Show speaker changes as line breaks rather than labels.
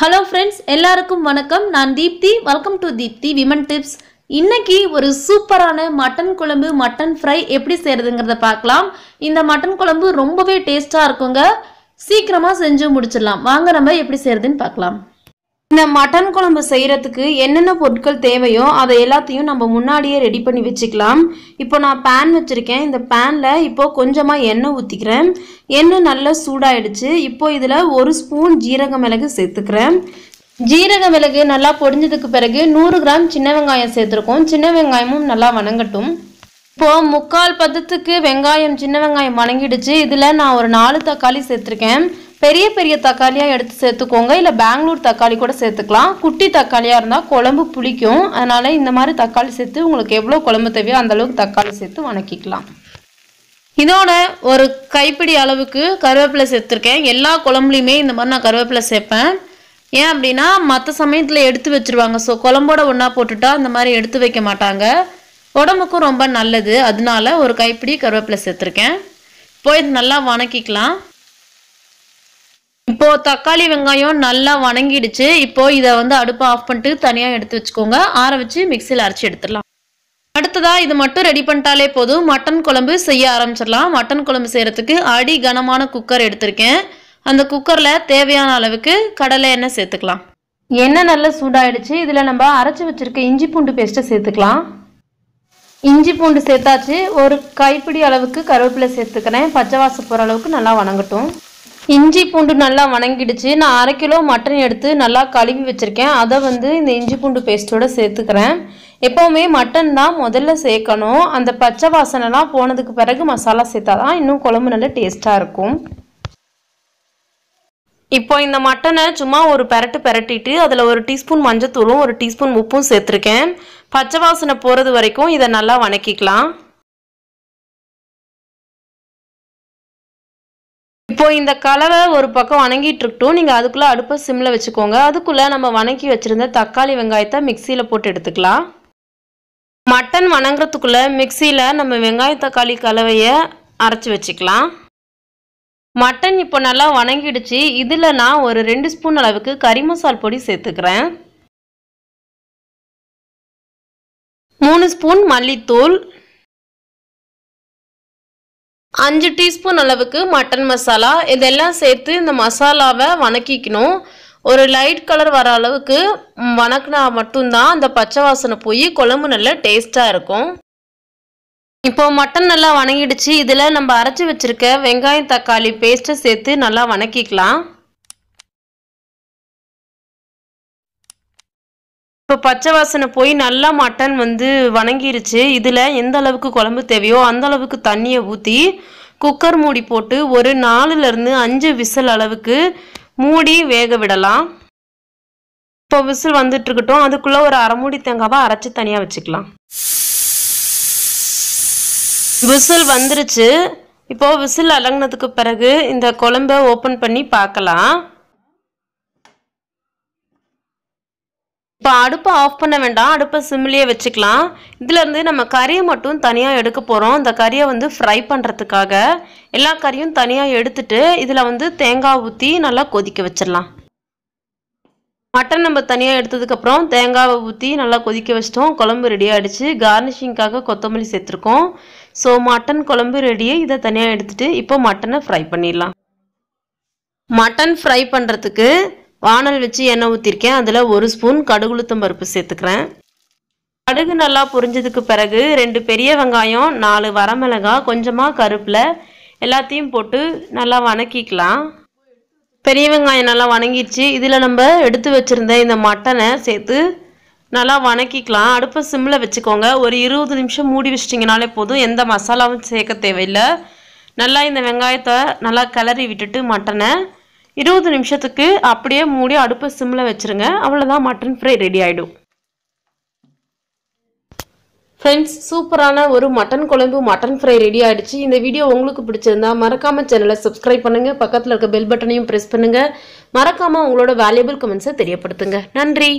hello friends எல்லாருக்கும் வணக்கம் நான் Deepti welcome to Deepti women tips இன்னைக்கு ஒரு சூப்பரான மட்டன் குழம்பு மட்டன் ஃப்ரை எப்படி செய்யறதுங்கிறத பார்க்கலாம் இந்த மட்டன் குழம்பு ரொம்பவே டேஸ்டாக இருக்குங்க சீக்கிரமாக செஞ்சு முடிச்சிடலாம் வாங்க நம்ம எப்படி செய்யறதுன்னு பார்க்கலாம் இந்த மட்டன் குழம்பு செய்கிறதுக்கு என்னென்ன பொருட்கள் தேவையோ அதை எல்லாத்தையும் நம்ம முன்னாடியே ரெடி பண்ணி வச்சுக்கலாம் இப்போ நான் பேன் வச்சுருக்கேன் இந்த பேனில் இப்போது கொஞ்சமாக எண்ணெய் ஊற்றிக்கிறேன் எண்ணெய் நல்லா சூடாயிடுச்சு இப்போது இதில் ஒரு ஸ்பூன் ஜீரக மிளகு சேர்த்துக்கிறேன் ஜீரக மிளகு நல்லா பொடிஞ்சதுக்கு பிறகு நூறு கிராம் சின்ன வெங்காயம் சேர்த்துருக்கோம் சின்ன வெங்காயமும் நல்லா வணங்கட்டும் இப்போது முக்கால் பதத்துக்கு வெங்காயம் சின்ன வெங்காயம் வணங்கிடுச்சு இதில் நான் ஒரு நாலு தக்காளி சேர்த்துருக்கேன் பெரிய பெரிய தக்காளியாக எடுத்து சேர்த்துக்கோங்க இல்லை பெங்களூர் தக்காளி கூட சேர்த்துக்கலாம் குட்டி தக்காளியாக இருந்தால் குழம்பு புளிக்கும் அதனால் இந்த மாதிரி தக்காளி சேர்த்து உங்களுக்கு எவ்வளோ குழம்பு தேவையோ அந்தளவுக்கு தக்காளி சேர்த்து வணக்கிக்கலாம் இதோட ஒரு கைப்பிடி அளவுக்கு கருவேப்பிலை சேர்த்துருக்கேன் எல்லா குழம்புலையுமே இந்த மாதிரி நான் கருவேப்பிலை சேர்ப்பேன் ஏன் அப்படின்னா மற்ற சமயத்தில் எடுத்து வச்சுருவாங்க ஸோ குழம்போட ஒன்றா போட்டுட்டா அந்த மாதிரி எடுத்து வைக்க மாட்டாங்க உடம்புக்கும் ரொம்ப நல்லது அதனால ஒரு கைப்பிடி கருவேப்பிலை சேர்த்துருக்கேன் இப்போ இது நல்லா வணக்கிக்கலாம் இப்போது தக்காளி வெங்காயம் நல்லா வணங்கிடுச்சு இப்போது இதை வந்து அடுப்பை ஆஃப் பண்ணிட்டு தனியாக எடுத்து வச்சுக்கோங்க ஆற வச்சு மிக்சியில் அரைச்சி எடுத்துடலாம் அடுத்ததாக இது மட்டும் ரெடி பண்ணிட்டாலே போதும் மட்டன் குழம்பு செய்ய ஆரம்பிச்சிடலாம் மட்டன் குழம்பு செய்கிறதுக்கு அடி கனமான குக்கர் எடுத்திருக்கேன் அந்த குக்கரில் தேவையான அளவுக்கு கடலை எண்ணெய் சேர்த்துக்கலாம் எண்ணெய் நல்லா சூடாயிடுச்சு இதில் நம்ம அரைச்சி வச்சுருக்க இஞ்சி பூண்டு பேஸ்ட்டை சேர்த்துக்கலாம் இஞ்சி பூண்டு சேர்த்தாச்சு ஒரு கைப்பிடி அளவுக்கு கருவேப்பிலை சேர்த்துக்கிறேன் பச்சை வாசம் போகிற அளவுக்கு நல்லா வணங்கட்டும் இஞ்சி பூண்டு நல்லா வணங்கிடுச்சு நான் அரை கிலோ மட்டன் எடுத்து நல்லா கழுவி வச்சுருக்கேன் அதை வந்து இந்த இஞ்சி பூண்டு பேஸ்ட்டோடு சேர்த்துக்கிறேன் எப்போவுமே மட்டன் தான் முதல்ல சேர்க்கணும் அந்த பச்சை வாசனைலாம் போனதுக்கு பிறகு மசாலா சேர்த்தா தான் இன்னும் குழம்பு நல்லா டேஸ்ட்டாக இருக்கும் இப்போ இந்த மட்டனை சும்மா ஒரு பெரட்டு பெரட்டிட்டு அதில் ஒரு டீஸ்பூன் மஞ்சத்தூளும் ஒரு டீஸ்பூன் உப்பும் சேர்த்துருக்கேன் பச்சை வாசனை போகிறது வரைக்கும் இதை நல்லா வணக்கிக்கலாம் இப்போ இந்த கலவை ஒரு பக்கம் வணங்கிட்டு இருக்கட்டும் நீங்கள் அதுக்குள்ளே அடுப்பை சிம்மில் வச்சுக்கோங்க அதுக்குள்ளே நம்ம வணக்கி வச்சுருந்த தக்காளி வெங்காயத்தை மிக்சியில் போட்டு எடுத்துக்கலாம் மட்டன் வணங்குறதுக்குள்ளே மிக்சியில் நம்ம வெங்காய தக்காளி கலவையை அரைச்சி வச்சுக்கலாம் மட்டன் இப்போ நல்லா வணங்கிடுச்சு இதில் நான் ஒரு ரெண்டு ஸ்பூன் அளவுக்கு கறி மசால் பொடி சேர்த்துக்கிறேன் மூணு ஸ்பூன் மல்லித்தூள் அஞ்சு டீஸ்பூன் அளவுக்கு மட்டன் மசாலா இதெல்லாம் சேர்த்து இந்த மசாலாவை வணக்கிக்கணும் ஒரு லைட் கலர் வர அளவுக்கு வணக்கினா மட்டும்தான் அந்த பச்சை வாசனை போய் குழம்பு நல்லா டேஸ்ட்டாக இருக்கும் இப்போ மட்டன் நல்லா வணங்கிடுச்சு இதில் நம்ம அரைச்சி வச்சுருக்க வெங்காயம் தக்காளி பேஸ்ட்டை சேர்த்து நல்லா வணக்கிக்கலாம் இப்போ பச்சை வாசனை போய் நல்லா மட்டன் வந்து வணங்கிருச்சு இதில் எந்த அளவுக்கு குழம்பு தேவையோ அந்த அளவுக்கு தண்ணியை ஊற்றி குக்கர் மூடி போட்டு ஒரு நாலுலேருந்து அஞ்சு விசில் அளவுக்கு மூடி வேக விடலாம் இப்போ விசில் வந்துட்டுருக்கட்டும் அதுக்குள்ளே ஒரு அரை மூடி தேங்காவை அரைச்சி தனியாக வச்சுக்கலாம் விசில் வந்துருச்சு இப்போது விசில் அலங்கினதுக்கு பிறகு இந்த குழம்ப ஓப்பன் பண்ணி பார்க்கலாம் இப்போ அடுப்பை ஆஃப் பண்ண வேண்டாம் அடுப்பை சிம்லேயே வச்சுக்கலாம் இதுலேருந்து நம்ம கறியை மட்டும் தனியாக எடுக்க போகிறோம் இந்த கறியை வந்து ஃப்ரை பண்ணுறதுக்காக எல்லா கறியும் தனியாக எடுத்துட்டு இதில் வந்து தேங்காய் ஊற்றி நல்லா கொதிக்க வச்சிடலாம் மட்டன் நம்ம தனியாக எடுத்ததுக்கப்புறம் தேங்காவை ஊற்றி நல்லா கொதிக்க வச்சிட்டோம் குழம்பு ரெடி ஆகிடுச்சு கார்னிஷிங்காக கொத்தமல்லி சேர்த்துருக்கோம் ஸோ மட்டன் குழம்பு ரெடியே இதை தனியாக எடுத்துகிட்டு இப்போ மட்டனை ஃப்ரை பண்ணிடலாம் மட்டன் ஃப்ரை பண்ணுறதுக்கு வானல் வச்சு எண்ணெய் ஊற்றிருக்கேன் அதில் ஒரு ஸ்பூன் கடுகுளுத்தம் பருப்பு சேர்த்துக்கிறேன் கடுகு நல்லா பொரிஞ்சதுக்கு பிறகு ரெண்டு பெரிய வெங்காயம் நாலு வரமிளகாய் கொஞ்சமாக கருப்பில் எல்லாத்தையும் போட்டு நல்லா வணக்கிக்கலாம் பெரிய வெங்காயம் நல்லா வணங்கிடுச்சு இதில் நம்ம எடுத்து வச்சுருந்த இந்த மட்டனை சேர்த்து நல்லா வணக்கிக்கலாம் அடுப்பை சிம்மில் வச்சுக்கோங்க ஒரு இருபது நிமிஷம் மூடி வச்சிட்டிங்கனாலே போதும் எந்த மசாலாவும் சேர்க்க தேவையில்லை நல்லா இந்த வெங்காயத்தை நல்லா கிளறி விட்டுட்டு மட்டனை இருபது நிமிஷத்துக்கு அப்படியே மூடி அடுப்பு சிம்மில் வச்சுருங்க அவ்வளோதான் மட்டன் ஃப்ரை ரெடி ஆகிடும் ஃப்ரெண்ட்ஸ் சூப்பரான ஒரு மட்டன் குழம்பு மட்டன் ஃப்ரை ரெடி ஆகிடுச்சு இந்த வீடியோ உங்களுக்கு பிடிச்சிருந்தா மறக்காமல் சேனலை சப்ஸ்கிரைப் பண்ணுங்கள் பக்கத்தில் இருக்க பெல் பட்டனையும் ப்ரெஸ் பண்ணுங்கள் மறக்காமல் உங்களோட வேல்யூபிள் கமெண்ட்ஸை தெரியப்படுத்துங்க நன்றி